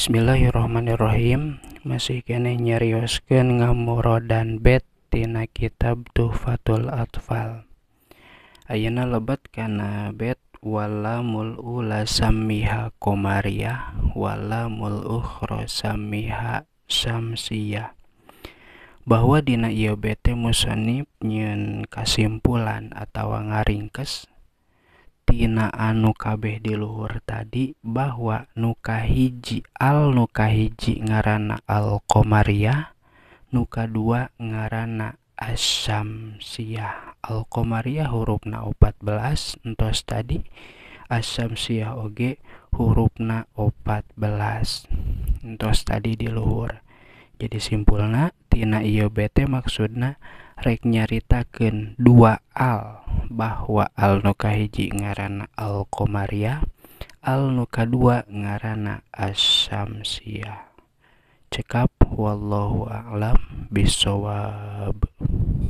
Bismillahirrahmanirrahim masih kene ngamuro dan bet tina kitab Tuhfatul Atfal Ayana lebat kana bet wala mul ula samiha komariah wala mul ukhra samiha samsiyah bahwa dina ieu bete musanib nyen kasimpulan atau ngaringkes tina anu kabeh diluhur tadi bahwa nuka hiji al nuka hiji ngarana al komaria nuka dua ngarana asamsiah al komaria hurufna 14 entos tadi asamsiah oge hurufna 14 entos tadi diluhur jadi simpulna tina iyo bete maksudna rek nyaritakeun dua al bahwa al ngarana al komaria, al nukah dua ngarana asamsia cekap wallahu a'lam bisawab